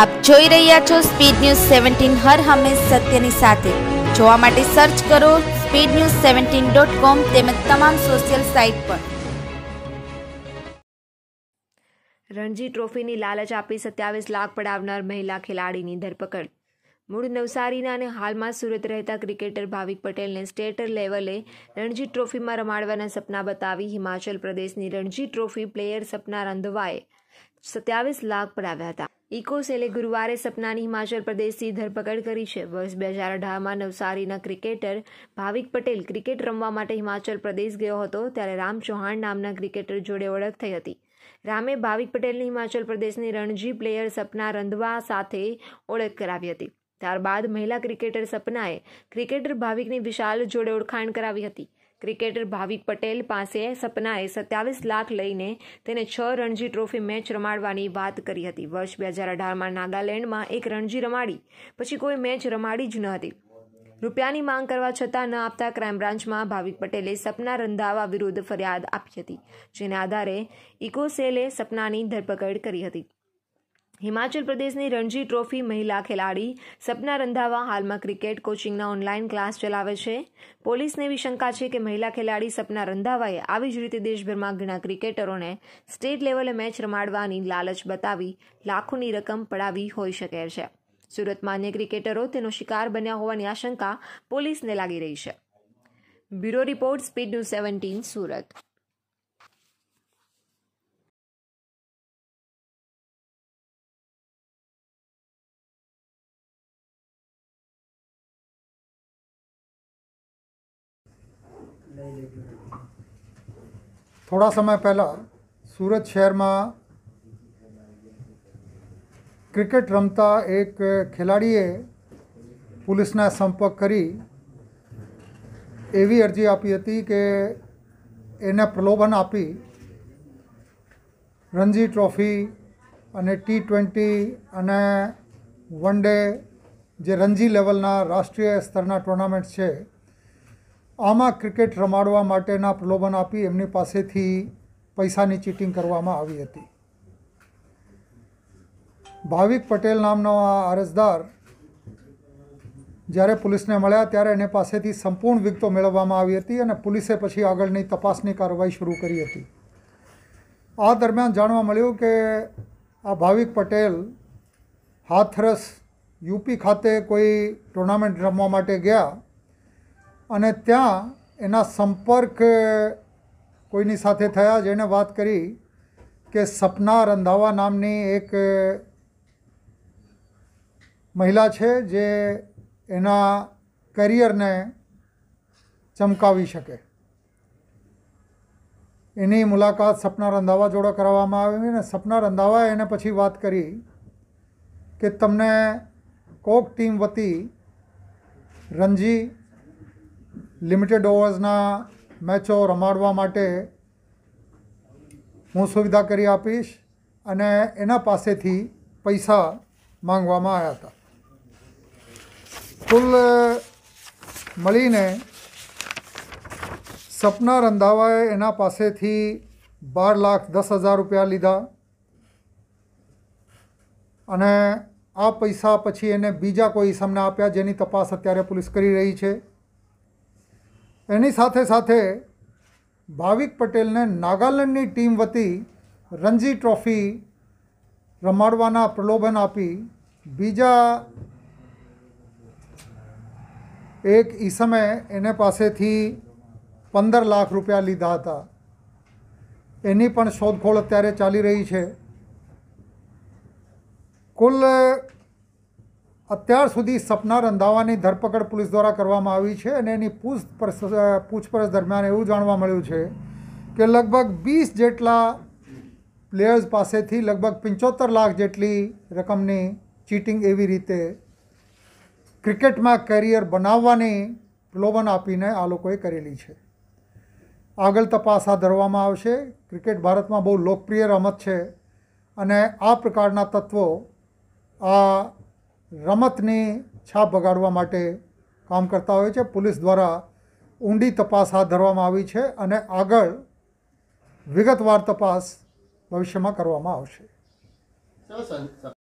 આપ જોઈ રહ્યા છો સ્પીડ ન્યૂઝ સેવન્ટીન હર હંમેશ સત્યની સાથે જોવા માટે સર્ચ કરો speed news seventeen dot com તેમજ તમામ સોશિયલ સાઇટ પર રણજી ટ્રોફીની લાલચ આપી સત્યાવીસ લાખ પડાવનાર મહિલા ખેલાડીની ધરપકડ મૂળ નવસારીના અને હાલમાં સુરત રહેતા ક્રિકેટર ભાવિક પટેલને સ્ટેટ લેવલે રણજી ટ્રોફીમાં રમાડવાના સપના બતાવી હિમાચલ પ્રદેશની રણજી ટ્રોફી પ્લેયર સપના રંધવાએ સત્યાવીસ લાખ પર આવ્યા હતા ઇકોસેલે ગુરુવારે સપનાની હિમાચલ પ્રદેશથી ધરપકડ કરી છે વર્ષ બે હજાર અઢારમાં નવસારીના ક્રિકેટર ભાવિક પટેલ ક્રિકેટ રમવા માટે હિમાચલ પ્રદેશ ગયો હતો ત્યારે રામ ચૌહાણ નામના ક્રિકેટર જોડે ઓળખ થઈ હતી રામે ભાવિક પટેલની હિમાચલ પ્રદેશની રણજી પ્લેયર સપના રંધવા સાથે ઓળખ કરાવી હતી ત્યારબાદ મહિલા ક્રિકેટર સપનાએ ક્રિકેટર ભાવિકની વિશાલ જોડે ઓળખાણ કરાવી હતી ક્રિકેટર ભાવિક પટેલ પાસે સપનાએ સત્યાવીસ લાખ લઈને તેને છ રણજી ટ્રોફી મેચ રમાડવાની વાત કરી હતી વર્ષ બે હજાર અઢારમાં નાગાલેન્ડમાં એક રણજી રમાડી પછી કોઈ મેચ રમાડી જ ન હતી રૂપિયાની માંગ કરવા છતાં ન આપતા ક્રાઇમ બ્રાન્ચમાં ભાવિક પટેલે સપના રંધાવા વિરુદ્ધ ફરિયાદ આપી હતી જેના આધારે ઇકોસેલે સપનાની ધરપકડ કરી હતી હિમાચલ પ્રદેશની રણજી ટ્રોફી મહિલા ખેલાડી સપના રંધાવા હાલમાં ક્રિકેટ કોચિંગના ઓનલાઈન ક્લાસ ચલાવે છે પોલીસને એવી શંકા છે કે મહિલા ખેલાડી સપના રંધાવાએ આવી જ રીતે દેશભરમાં ઘણા ક્રિકેટરોને સ્ટેટ લેવલે મેચ રમાડવાની લાલચ બતાવી લાખોની રકમ પડાવી હોઈ શકે છે સુરતમાં અન્ય ક્રિકેટરો તેનો શિકાર બન્યા હોવાની આશંકા પોલીસને લાગી રહી છે bureau report speed news seventeen Surat થોડા સમય પહેલાં સુરત શહેરમાં ક્રિકેટ રમતા એક ખેલાડીએ પોલીસના સંપર્ક કરી એવી અરજી આપી હતી કે એને પ્રલોભન આપી રણજી ટ્રોફી અને ટી ટ્વેન્ટી અને વન ડે જે રણજી લેવલના રાષ્ટ્રીય સ્તરના ટુર્નામેન્ટ છે આમાં ક્રિકેટ રમાડવા માટેના પ્રલોભન આપી એમની પાસેથી પૈસાની ચીટિંગ કરવામાં આવી હતી ભાવિક પટેલ નામનો આ અરજદાર જ્યારે પોલીસને મળ્યા ત્યારે એને પાસેથી સંપૂર્ણ વિગતો મેળવવામાં આવી હતી અને પોલીસે પછી આગળની તપાસની કાર્યવાહી શરૂ કરી હતી આ દરમિયાન જાણવા મળ્યું કે આ ભાવિક પટેલ હાથરસ યુપી ખાતે કોઈ ટુર્નામેન્ટ રમવા માટે ગયા અને ત્યાં એના સંપર્ક કોઈની સાથે થયા જેણે વાત કરી કે સપના રંધાવા નામની એક મહિલા છે જે એના કરિયરને ચમકાવી શકે એની મુલાકાત સપના રંધાવા જોડે કરાવવામાં આવી અને સપના રંધાવાએ એને પછી વાત કરી કે તમને કોક ટીમ વતી રણજી લિમિટેડ ઓવર્સના મેચો રમાડવા માટે હું સુવિધા કરી આપીશ અને એના પાસેથી પૈસા માંગવામાં આવ્યા હતા કુલ મળીને સપના રંધાવાએ એના પાસેથી બાર લાખ દસ હજાર રૂપિયા લીધા અને આ પૈસા પછી એને બીજા કોઈ ઇસમને આપ્યા જેની તપાસ અત્યારે પોલીસ કરી રહી છે એની સાથે સાથે ભાવિક પટેલને નાગાલેન્ડની ટીમ વતી રણજી ટ્રોફી રમાડવાના પ્રલોભન આપી બીજા એક ઈસમે એને પાસેથી પંદર લાખ રૂપિયા લીધા હતા એની પણ શોધખોળ અત્યારે ચાલી રહી છે કુલ અત્યાર સુધી સપના રંધાવાની ધરપકડ પોલીસ દ્વારા કરવામાં આવી છે અને એની પૂછપરછ પૂછપરછ દરમિયાન એવું જાણવા મળ્યું છે કે લગભગ વીસ જેટલા પ્લેયર્સ પાસેથી લગભગ પંચોતેર લાખ જેટલી રકમની ચીટિંગ એવી રીતે ક્રિકેટમાં કરિયર બનાવવાની પ્રલોભન આપીને આ લોકોએ કરેલી છે આગળ તપાસ હાથ ધરવામાં આવશે ક્રિકેટ ભારતમાં બહુ લોકપ્રિય રમત છે અને આ પ્રકારના તત્વો આ રમતની છાપ બગાડવા માટે કામ કરતા હોય છે પોલીસ દ્વારા ઊંડી તપાસ હાથ ધરવામાં આવી છે અને આગળ વિગતવાર તપાસ ભવિષ્યમાં કરવામાં આવશે